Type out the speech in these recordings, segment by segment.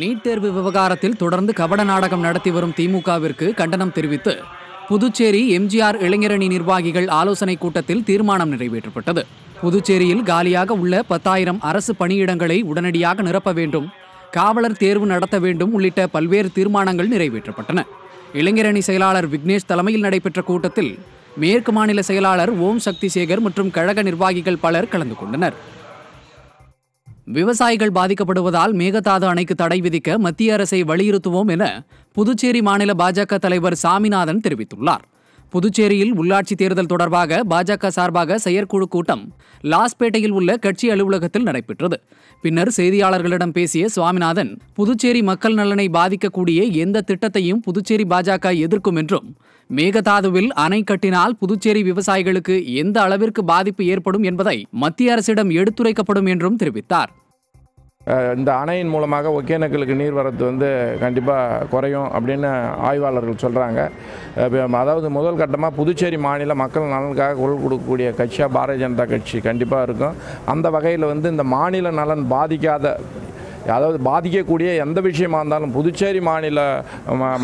NEET தேர்வு விவகாரத்தில் தொடர்ந்து கபட நாடகம் நடத்தி வரும் திமுகவிற்கு கண்டனம் தெரிவித்து புதுச்சேரி எம்ஜிஆர் இளைஞரணி நிர்வாகிகள் ஆலோசனைக் கூட்டத்தில் தீர்மானம் நிறைவேற்றப்பட்டது புதுச்சேரியில் காலியாக உள்ள பத்தாயிரம் அரசு பணியிடங்களை உடனடியாக நிரப்ப வேண்டும் காவலர் தேர்வு நடத்த வேண்டும் உள்ளிட்ட பல்வேறு தீர்மானங்கள் நிறைவேற்றப்பட்டன இளைஞரணி செயலாளர் விக்னேஷ் தலைமையில் நடைபெற்ற கூட்டத்தில் மேற்கு மாநில செயலாளர் ஓம் சக்தி சேகர் மற்றும் கழக நிர்வாகிகள் பலர் கலந்து கொண்டனர் விவசாயிகள் பாதிக்கப்படுவதால் மேகதாது அணைக்கு தடை விதிக்க மத்திய அரசை வலியுறுத்துவோம் என புதுச்சேரி மாநில பாஜக தலைவர் சாமிநாதன் தெரிவித்துள்ளார் புதுச்சேரியில் உள்ளாட்சி தேர்தல் தொடர்பாக பாஜக சார்பாக செயற்குழு கூட்டம் லாஸ்பேட்டையில் உள்ள கட்சி அலுவலகத்தில் நடைபெற்றது பின்னர் செய்தியாளர்களிடம் பேசிய சுவாமிநாதன் புதுச்சேரி மக்கள் நலனை பாதிக்கக்கூடிய எந்த திட்டத்தையும் புதுச்சேரி பாஜக எதிர்க்கும் என்றும் மேகதாதுவில் அணை கட்டினால் புதுச்சேரி விவசாயிகளுக்கு எந்த அளவிற்கு பாதிப்பு ஏற்படும் என்பதை மத்திய அரசிடம் எடுத்துரைக்கப்படும் என்றும் தெரிவித்தார் இந்த அணையின் மூலமாக ஒகேனக்கலுக்கு நீர்வரத்து வந்து கண்டிப்பாக குறையும் அப்படின்னு ஆய்வாளர்கள் சொல்கிறாங்க அதாவது முதல் கட்டமாக புதுச்சேரி மாநில மக்கள் நலனுக்காக குரல் கொடுக்கக்கூடிய கட்சியாக பாரதிய ஜனதா கட்சி கண்டிப்பாக இருக்கும் அந்த வகையில் வந்து இந்த மாநில நலன் பாதிக்காத அதாவது பாதிக்கக்கூடிய எந்த விஷயமாக இருந்தாலும் புதுச்சேரி மாநில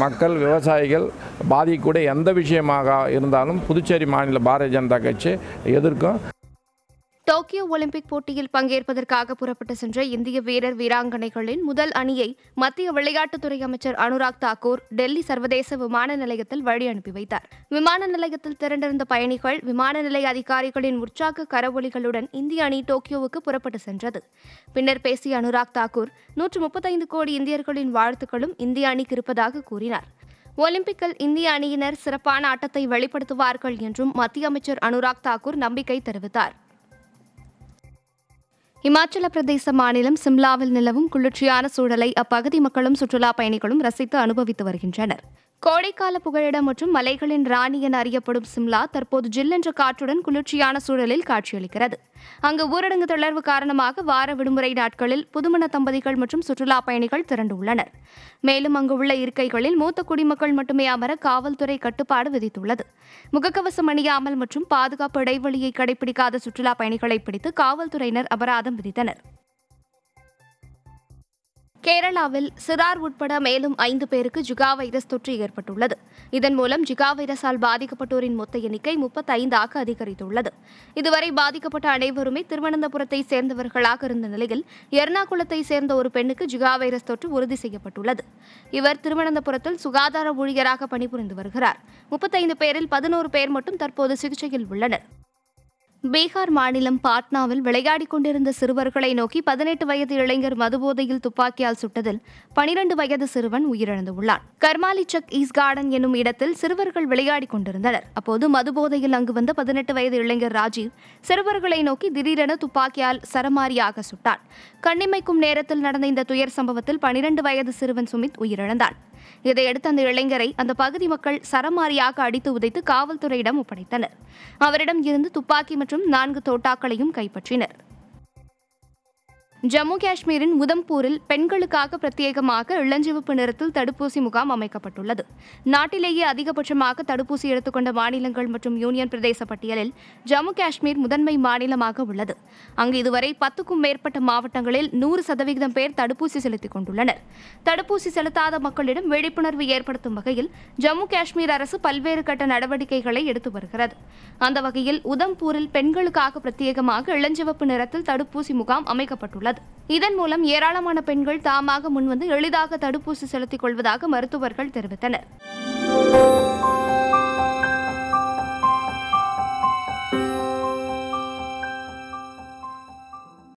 மக்கள் விவசாயிகள் பாதிக்கக்கூடிய எந்த விஷயமாக இருந்தாலும் புதுச்சேரி மாநில பாரதிய ஜனதா கட்சி எதிர்க்கும் டோக்கியோ ஒலிம்பிக் போட்டியில் பங்கேற்பதற்காக புறப்பட்டு சென்ற இந்திய வீரர் வீராங்கனைகளின் முதல் அணியை மத்திய விளையாட்டுத்துறை அமைச்சர் அனுராக் தாக்கூர் டெல்லி சர்வதேச விமான நிலையத்தில் வழி அனுப்பி வைத்தார் விமான நிலையத்தில் திரண்டிருந்த பயணிகள் விமான நிலைய அதிகாரிகளின் உற்சாக கரவொலிகளுடன் இந்திய அணி டோக்கியோவுக்கு புறப்பட்டு சென்றது பின்னர் பேசிய அனுராக் தாக்கூர் நூற்று முப்பத்தைந்து கோடி இந்தியர்களின் வாழ்த்துக்களும் இந்திய அணிக்கு இருப்பதாக கூறினார் ஒலிம்பிக்கில் இந்திய அணியினர் சிறப்பான ஆட்டத்தை வெளிப்படுத்துவார்கள் என்றும் மத்திய அமைச்சர் அனுராக் தாக்கூர் நம்பிக்கை தெரிவித்தார் இமாச்சல பிரதேச மாநிலம் சிம்லாவில் நிலவும் குளிர்ச்சியான சூழலை அப்பகுதி மக்களும் சுற்றுலா பயணிகளும் ரசித்து அனுபவித்து வருகின்றனர் கோடைக்கால புகழிடம் மற்றும் மலைகளின் ராணி என அறியப்படும் சிம்லா தற்போது ஜில்லென்ற காற்றுடன் குளிர்ச்சியான சூழலில் காட்சியளிக்கிறது அங்கு ஊரடங்கு தளர்வு காரணமாக வார விடுமுறை நாட்களில் புதுமண தம்பதிகள் மற்றும் சுற்றுலா பயணிகள் திரண்டுள்ளனர் மேலும் அங்கு உள்ள இருக்கைகளில் மூத்த குடிமக்கள் மட்டுமே அமர காவல்துறை கட்டுப்பாடு விதித்துள்ளது முகக்கவசம் அணியாமல் மற்றும் பாதுகாப்பு இடைவெளியை கடைபிடிக்காத சுற்றுலா பயணிகளை பிடித்து காவல்துறையினர் அபராதம் விதித்தனர் கேரளாவில் சிறார் உட்பட மேலும் ஐந்து பேருக்கு ஜிகா வைரஸ் தொற்று ஏற்பட்டுள்ளது இதன் மூலம் ஜிகா வைரஸால் பாதிக்கப்பட்டோரின் மொத்த எண்ணிக்கை முப்பத்தைந்தாக அதிகரித்துள்ளது இதுவரை பாதிக்கப்பட்ட அனைவருமே திருவனந்தபுரத்தை சேர்ந்தவர்களாக இருந்த நிலையில் எர்ணாகுளத்தை சேர்ந்த ஒரு பெண்ணுக்கு ஜிகா வைரஸ் தொற்று உறுதி செய்யப்பட்டுள்ளது இவர் திருவனந்தபுரத்தில் சுகாதார ஊழியராக பணிபுரிந்து வருகிறார் முப்பத்தைந்து பேரில் பதினோரு பேர் மட்டும் தற்போது சிகிச்சையில் உள்ளனா் பீகார் மாநிலம் பாட்னாவில் விளையாடிக் கொண்டிருந்த சிறுவர்களை நோக்கி பதினெட்டு வயது இளைஞர் மதுபோதையில் துப்பாக்கியால் சுட்டதில் பனிரெண்டு வயது சிறுவன் உயிரிழந்துள்ளார் கர்மாலி சக் ஈஸ் கார்டன் என்னும் இடத்தில் சிறுவர்கள் விளையாடிக் கொண்டிருந்தனர் அப்போது மதுபோதையில் அங்கு வந்த பதினெட்டு வயது இளைஞர் ராஜீவ் சிறுவர்களை நோக்கி திடீரென துப்பாக்கியால் சரமாரியாக சுட்டான் கண்ணிமைக்கும் நேரத்தில் நடந்த இந்த துயர் சம்பவத்தில் பனிரண்டு வயது சிறுவன் சுமித் உயிரிழந்தான் இதையடுத்து அந்த இளைஞரை அந்த பகுதி மக்கள் சரமாரியாக அடித்து உதைத்து காவல்துறையிடம் ஒப்படைத்தனர் அவரிடம் இருந்து துப்பாக்கி மற்றும் நான்கு தோட்டாக்களையும் கைப்பற்றினர் ஜம்மு காஷ்மீரின் உதம்பூரில் பெண்களுக்காக பிரத்யேகமாக இளஞ்சிவப்பு நிறத்தில் தடுப்பூசி முகாம் அமைக்கப்பட்டுள்ளது நாட்டிலேயே அதிகபட்சமாக தடுப்பூசி எடுத்துக்கொண்ட மாநிலங்கள் மற்றும் யூனியன் பிரதேச பட்டியலில் ஜம்மு காஷ்மீர் முதன்மை மாநிலமாக உள்ளது அங்கு இதுவரை பத்துக்கும் மேற்பட்ட மாவட்டங்களில் நூறு சதவிகிதம் பேர் தடுப்பூசி செலுத்திக் கொண்டுள்ளனர் தடுப்பூசி செலுத்தாத மக்களிடம் விழிப்புணர்வு ஏற்படுத்தும் வகையில் ஜம்மு காஷ்மீர் அரசு பல்வேறு கட்ட நடவடிக்கைகளை எடுத்து வருகிறது அந்த வகையில் உதம்பூரில் பெண்களுக்காக பிரத்யேகமாக இளஞ்சிவப்பு நிறத்தில் தடுப்பூசி முகாம் அமைக்கப்பட்டுள்ளது உள்ளது இதன் மூலம் ஏராளமான பெண்கள் தாமாக முன்வந்து எளிதாக தடுப்பூசி செலுத்திக் கொள்வதாக மருத்துவர்கள் தெரிவித்தனர்